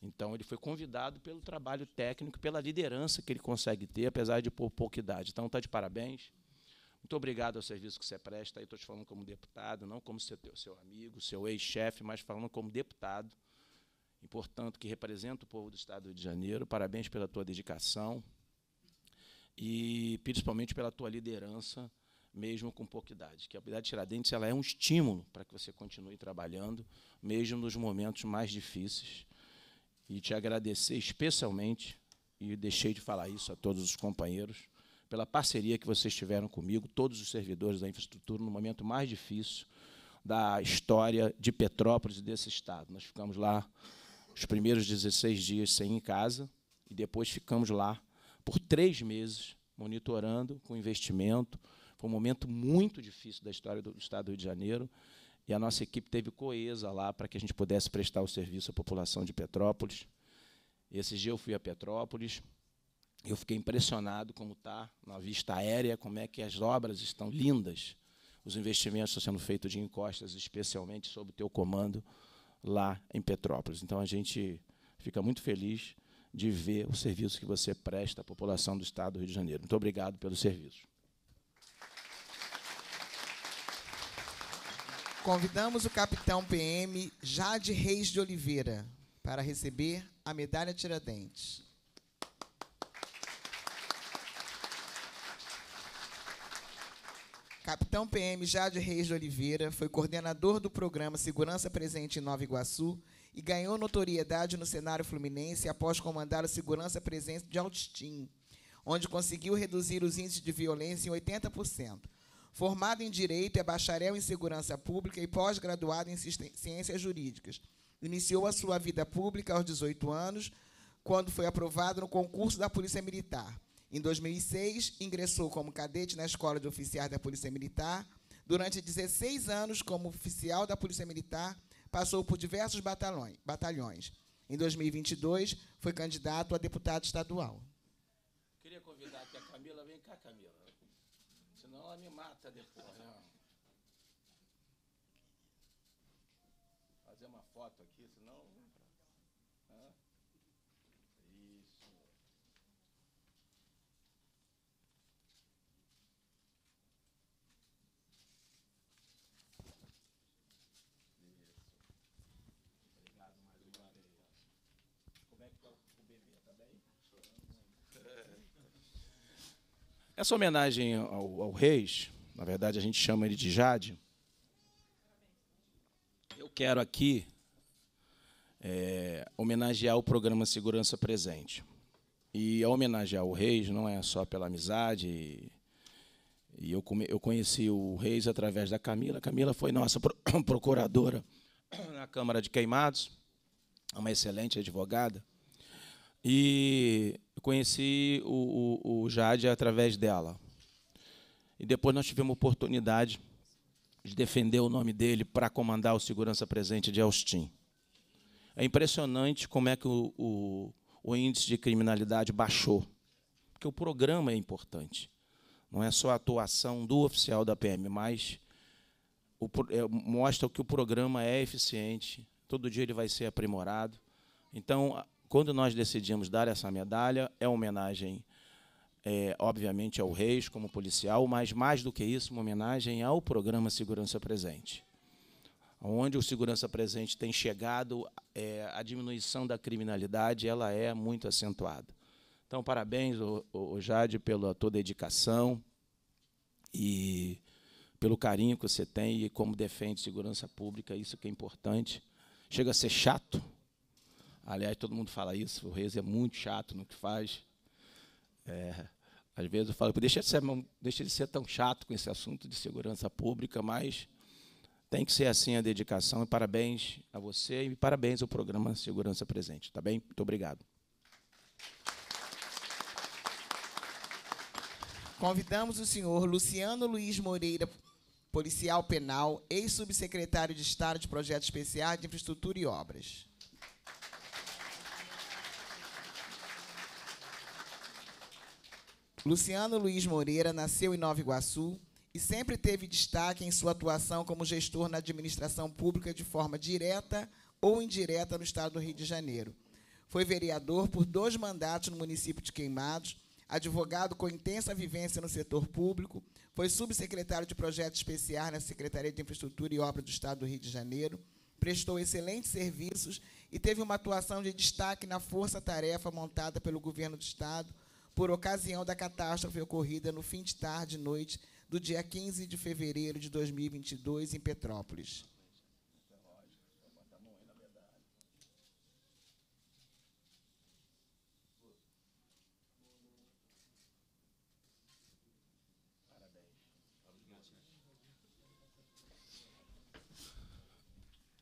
A: Então, ele foi convidado pelo trabalho técnico, pela liderança que ele consegue ter, apesar de por pouca idade. Então, está de parabéns. Muito obrigado ao serviço que você presta. Estou te falando como deputado, não como seu, seu amigo, seu ex-chefe, mas falando como deputado e, portanto, que representa o povo do Estado do Rio de Janeiro. Parabéns pela tua dedicação e, principalmente, pela tua liderança, mesmo com pouca idade. Que a Idade Tiradentes ela é um estímulo para que você continue trabalhando, mesmo nos momentos mais difíceis. E te agradecer especialmente, e deixei de falar isso a todos os companheiros, pela parceria que vocês tiveram comigo, todos os servidores da infraestrutura, no momento mais difícil da história de Petrópolis e desse Estado. Nós ficamos lá os primeiros 16 dias sem ir em casa e depois ficamos lá por três meses monitorando com investimento. Foi um momento muito difícil da história do Estado do Rio de Janeiro e a nossa equipe teve coesa lá para que a gente pudesse prestar o serviço à população de Petrópolis. Esse dia eu fui a Petrópolis, eu fiquei impressionado como está na vista aérea, como é que as obras estão lindas. Os investimentos estão sendo feitos de encostas, especialmente sob o teu comando lá em Petrópolis. Então a gente fica muito feliz de ver o serviço que você presta à população do Estado do Rio de Janeiro. Muito obrigado pelo serviço.
D: Convidamos o capitão PM Jade Reis de Oliveira para receber a medalha Tiradentes. Capitão PM Jade Reis de Oliveira foi coordenador do programa Segurança Presente em Nova Iguaçu e ganhou notoriedade no cenário fluminense após comandar o Segurança Presente de Altistim, onde conseguiu reduzir os índices de violência em 80%. Formado em Direito, é bacharel em Segurança Pública e pós-graduado em Ciências Jurídicas. Iniciou a sua vida pública aos 18 anos, quando foi aprovado no concurso da Polícia Militar. Em 2006, ingressou como cadete na Escola de Oficiais da Polícia Militar. Durante 16 anos, como oficial da Polícia Militar, passou por diversos batalhões. Em 2022, foi candidato a deputado estadual.
A: Queria convidar aqui a Camila. Vem cá, Camila. Senão ela me mata depois. Essa homenagem ao, ao Reis, na verdade a gente chama ele de Jade. Eu quero aqui é, homenagear o programa Segurança Presente. E a homenagear o Reis não é só pela amizade. E, e eu, come, eu conheci o Reis através da Camila. A Camila foi nossa pro, procuradora na Câmara de Queimados, uma excelente advogada. E conheci o, o, o Jade através dela. E depois nós tivemos oportunidade de defender o nome dele para comandar o segurança presente de Austin. É impressionante como é que o, o, o, índice de criminalidade baixou, porque o programa é importante. Não é só a atuação do oficial da PM, mas o, é, mostra que o programa é eficiente, todo dia ele vai ser aprimorado. Então, quando nós decidimos dar essa medalha, é uma homenagem, é, obviamente, ao Reis como policial, mas mais do que isso, uma homenagem ao programa Segurança Presente, onde o Segurança Presente tem chegado, é, a diminuição da criminalidade ela é muito acentuada. Então, parabéns, o, o Jade, pela tua dedicação e pelo carinho que você tem e como defende segurança pública, isso que é importante. Chega a ser chato, Aliás, todo mundo fala isso, o Reis é muito chato no que faz. É, às vezes eu falo, deixa de, ser, deixa de ser tão chato com esse assunto de segurança pública, mas tem que ser assim a dedicação. E parabéns a você e parabéns ao programa Segurança Presente. Tá bem? Muito obrigado.
D: Convidamos o senhor Luciano Luiz Moreira, policial penal, ex-subsecretário de Estado de Projetos Especiais de Infraestrutura e Obras. Luciano Luiz Moreira nasceu em Nova Iguaçu e sempre teve destaque em sua atuação como gestor na administração pública de forma direta ou indireta no estado do Rio de Janeiro. Foi vereador por dois mandatos no município de Queimados, advogado com intensa vivência no setor público, foi subsecretário de projetos especiais na Secretaria de Infraestrutura e Obras do Estado do Rio de Janeiro, prestou excelentes serviços e teve uma atuação de destaque na força-tarefa montada pelo governo do Estado por ocasião da catástrofe ocorrida no fim de tarde e noite do dia 15 de fevereiro de 2022 em Petrópolis.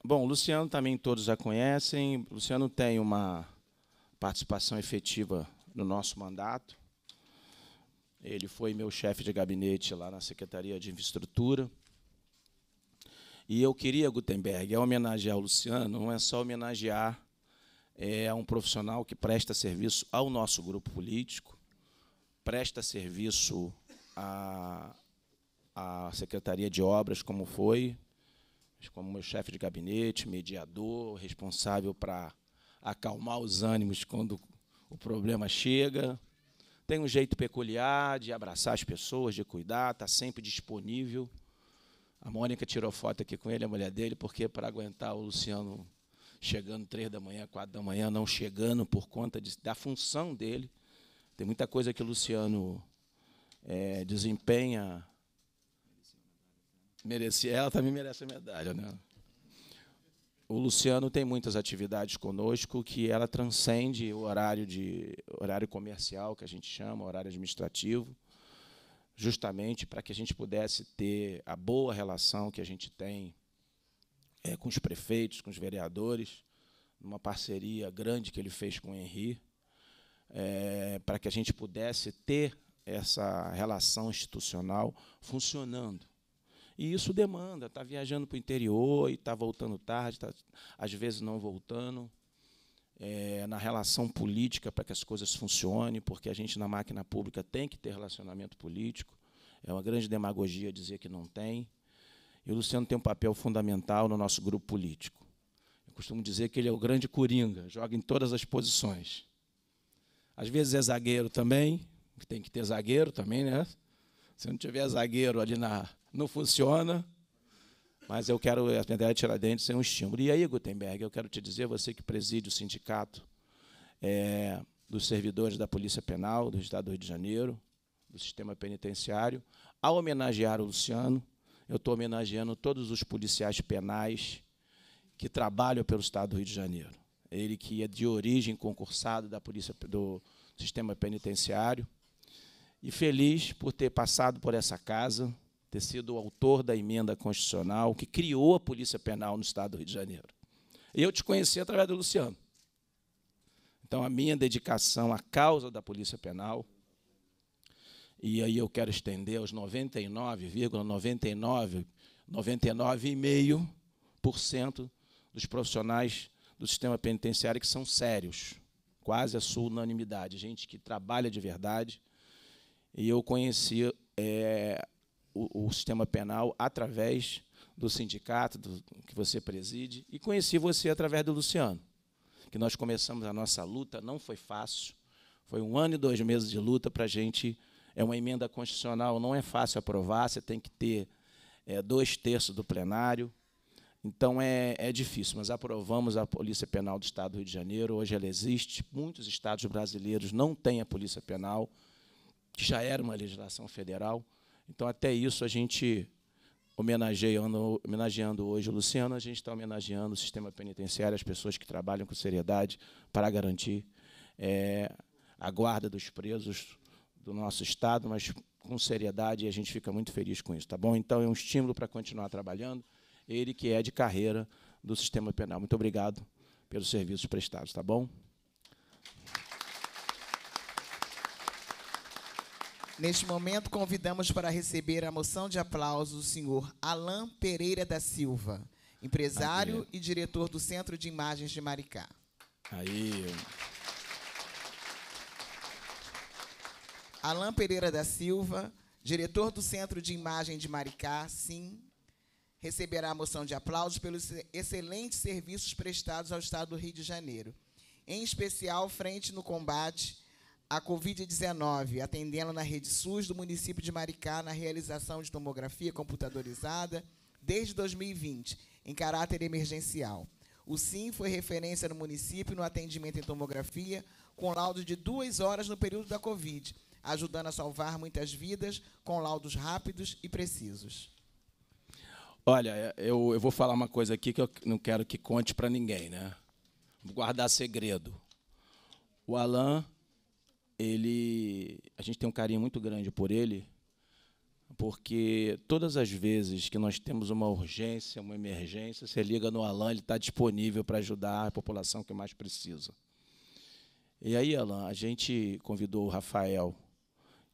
A: Bom, Luciano também todos já conhecem. Luciano tem uma participação efetiva no nosso mandato. Ele foi meu chefe de gabinete lá na Secretaria de Infraestrutura. E eu queria, Gutenberg, é homenagear o Luciano, não é só homenagear é, é um profissional que presta serviço ao nosso grupo político, presta serviço à, à Secretaria de Obras, como foi, como meu chefe de gabinete, mediador, responsável para acalmar os ânimos quando o problema chega. Tem um jeito peculiar de abraçar as pessoas, de cuidar, está sempre disponível. A Mônica tirou foto aqui com ele, a mulher dele, porque para aguentar o Luciano chegando três da manhã, quatro da manhã, não chegando por conta de, da função dele. Tem muita coisa que o Luciano é, desempenha. Merecia, ela também merece a medalha, né? o Luciano tem muitas atividades conosco que ela transcende o horário de horário comercial que a gente chama, horário administrativo, justamente para que a gente pudesse ter a boa relação que a gente tem é, com os prefeitos, com os vereadores, numa parceria grande que ele fez com o Henri, é, para que a gente pudesse ter essa relação institucional funcionando. E isso demanda, está viajando para o interior e está voltando tarde, tá, às vezes não voltando. É, na relação política para que as coisas funcionem, porque a gente na máquina pública tem que ter relacionamento político. É uma grande demagogia dizer que não tem. E o Luciano tem um papel fundamental no nosso grupo político. Eu costumo dizer que ele é o grande coringa, joga em todas as posições. Às vezes é zagueiro também, tem que ter zagueiro também, né? Se não tiver zagueiro ali na, não funciona, mas eu quero aprender a é tirar dentes sem um estímulo. E aí, Gutenberg, eu quero te dizer, você que preside o sindicato é, dos servidores da Polícia Penal do Estado do Rio de Janeiro, do sistema penitenciário, ao homenagear o Luciano, eu estou homenageando todos os policiais penais que trabalham pelo Estado do Rio de Janeiro. Ele que é de origem concursado da polícia do sistema penitenciário e feliz por ter passado por essa casa, ter sido o autor da emenda constitucional que criou a Polícia Penal no Estado do Rio de Janeiro. Eu te conheci através do Luciano. Então, a minha dedicação à causa da Polícia Penal, e aí eu quero estender aos 99,99,99,5% dos profissionais do sistema penitenciário que são sérios, quase a sua unanimidade, gente que trabalha de verdade. E eu conheci é, o, o sistema penal através do sindicato do, que você preside e conheci você através do Luciano, que nós começamos a nossa luta, não foi fácil, foi um ano e dois meses de luta para a gente. É uma emenda constitucional, não é fácil aprovar, você tem que ter é, dois terços do plenário. Então é, é difícil, mas aprovamos a Polícia Penal do Estado do Rio de Janeiro, hoje ela existe. Muitos estados brasileiros não têm a Polícia Penal, que já era uma legislação federal. Então, até isso, a gente, homenageando, homenageando hoje o Luciano, a gente está homenageando o sistema penitenciário, as pessoas que trabalham com seriedade para garantir é, a guarda dos presos do nosso Estado, mas com seriedade, e a gente fica muito feliz com isso, tá bom? Então, é um estímulo para continuar trabalhando, ele que é de carreira do sistema penal. Muito obrigado pelos serviços prestados, tá bom?
D: Neste momento, convidamos para receber a moção de aplauso o senhor Alain Pereira da Silva, empresário Aê. e diretor do Centro de Imagens de Maricá. Aí. Alain Pereira da Silva, diretor do Centro de Imagem de Maricá, sim, receberá a moção de aplausos pelos excelentes serviços prestados ao Estado do Rio de Janeiro, em especial frente no combate a Covid-19, atendendo na rede SUS do município de Maricá na realização de tomografia computadorizada desde 2020, em caráter emergencial. O SIM foi referência no município no atendimento em tomografia, com laudo de duas horas no período da Covid, ajudando a salvar muitas vidas com laudos rápidos e precisos.
A: Olha, eu, eu vou falar uma coisa aqui que eu não quero que conte para ninguém, né? Vou guardar segredo. O Alain ele, a gente tem um carinho muito grande por ele, porque todas as vezes que nós temos uma urgência, uma emergência, você liga no Alan, ele está disponível para ajudar a população que mais precisa. E aí, Alan, a gente convidou o Rafael,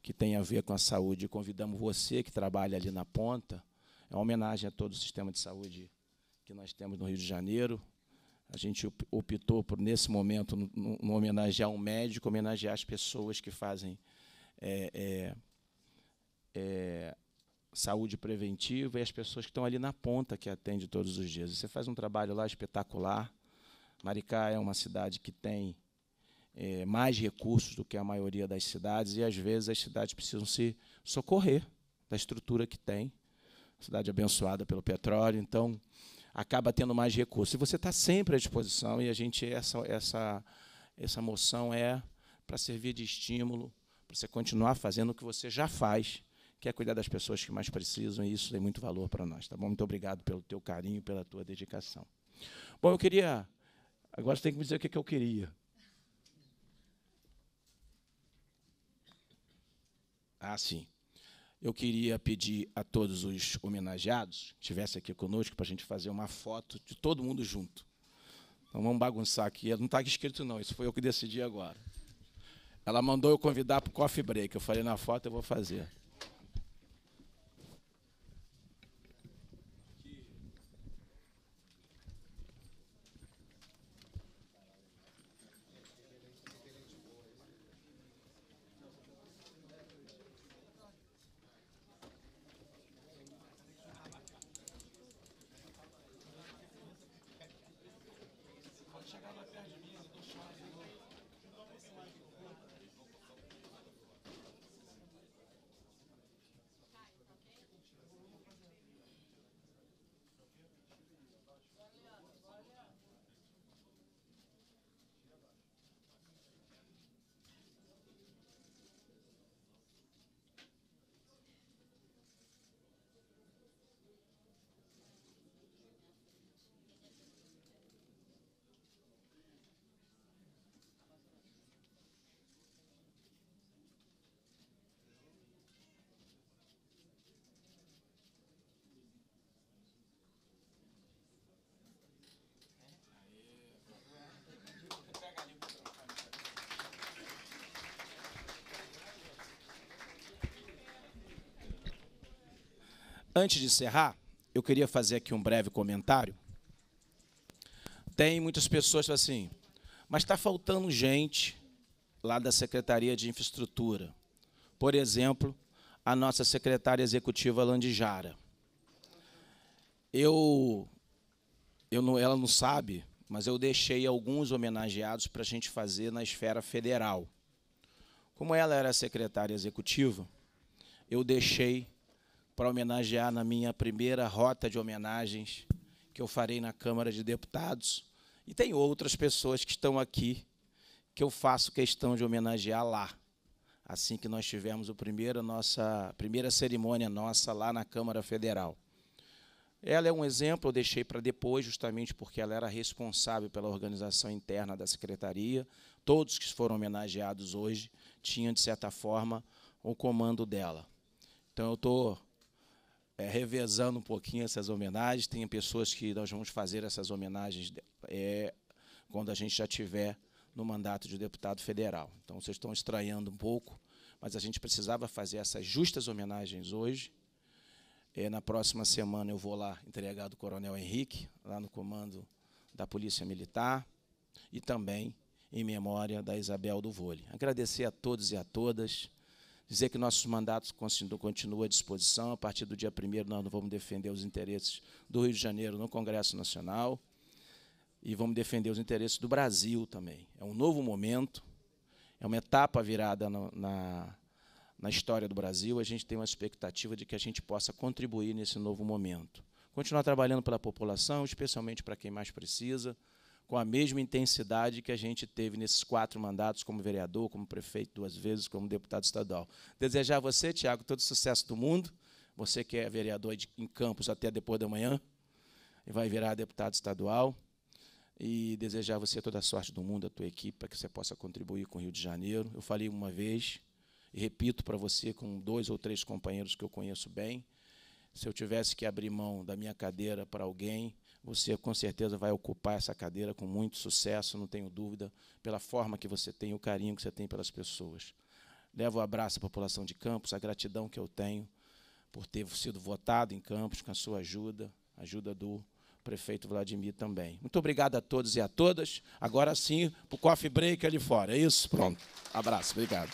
A: que tem a ver com a saúde, e convidamos você, que trabalha ali na ponta. É uma homenagem a todo o sistema de saúde que nós temos no Rio de Janeiro. A gente optou por, nesse momento, não homenagear um médico, homenagear as pessoas que fazem é, é, é, saúde preventiva e as pessoas que estão ali na ponta que atende todos os dias. Você faz um trabalho lá espetacular. Maricá é uma cidade que tem é, mais recursos do que a maioria das cidades e, às vezes, as cidades precisam se socorrer da estrutura que tem. Cidade abençoada pelo petróleo, então acaba tendo mais recursos. E você está sempre à disposição, e a gente, essa, essa, essa moção é para servir de estímulo, para você continuar fazendo o que você já faz, que é cuidar das pessoas que mais precisam, e isso tem muito valor para nós. Tá bom? Muito obrigado pelo teu carinho, pela tua dedicação. Bom, eu queria. Agora você tem que me dizer o que, é que eu queria. Ah, sim eu queria pedir a todos os homenageados que estivessem aqui conosco para a gente fazer uma foto de todo mundo junto. Então vamos bagunçar aqui. Não está escrito, não, isso foi eu que decidi agora. Ela mandou eu convidar para o coffee break. Eu falei na foto, eu vou fazer. Antes de encerrar, eu queria fazer aqui um breve comentário. Tem muitas pessoas que falam assim, mas está faltando gente lá da Secretaria de Infraestrutura. Por exemplo, a nossa secretária executiva Landijara. Eu, eu não, ela não sabe, mas eu deixei alguns homenageados para a gente fazer na esfera federal. Como ela era secretária executiva, eu deixei para homenagear na minha primeira rota de homenagens que eu farei na Câmara de Deputados. E tem outras pessoas que estão aqui que eu faço questão de homenagear lá. Assim que nós tivermos o primeiro nossa primeira cerimônia nossa lá na Câmara Federal. Ela é um exemplo, eu deixei para depois, justamente porque ela era responsável pela organização interna da secretaria. Todos que foram homenageados hoje tinham, de certa forma, o comando dela. Então, eu estou é, revezando um pouquinho essas homenagens. Tem pessoas que nós vamos fazer essas homenagens é, quando a gente já tiver no mandato de deputado federal. Então, vocês estão estranhando um pouco, mas a gente precisava fazer essas justas homenagens hoje. É, na próxima semana eu vou lá entregar do Coronel Henrique, lá no comando da Polícia Militar, e também em memória da Isabel do Vôlei. Agradecer a todos e a todas dizer que nossos mandatos continuam à disposição. A partir do dia 1 nós vamos defender os interesses do Rio de Janeiro no Congresso Nacional e vamos defender os interesses do Brasil também. É um novo momento, é uma etapa virada na, na história do Brasil. A gente tem uma expectativa de que a gente possa contribuir nesse novo momento. Continuar trabalhando pela população, especialmente para quem mais precisa com a mesma intensidade que a gente teve nesses quatro mandatos como vereador, como prefeito duas vezes, como deputado estadual. Desejar a você, Tiago, todo o sucesso do mundo. Você que é vereador em Campos até depois da manhã e vai virar deputado estadual. E desejar a você toda a sorte do mundo, a tua equipe, para que você possa contribuir com o Rio de Janeiro. Eu falei uma vez, e repito para você, com dois ou três companheiros que eu conheço bem, se eu tivesse que abrir mão da minha cadeira para alguém, você com certeza vai ocupar essa cadeira com muito sucesso, não tenho dúvida, pela forma que você tem, o carinho que você tem pelas pessoas. Levo o um abraço à população de Campos, a gratidão que eu tenho por ter sido votado em Campos com a sua ajuda, a ajuda do prefeito Vladimir também. Muito obrigado a todos e a todas. Agora sim, para o coffee break ali fora. É isso? Pronto. Abraço. Obrigado.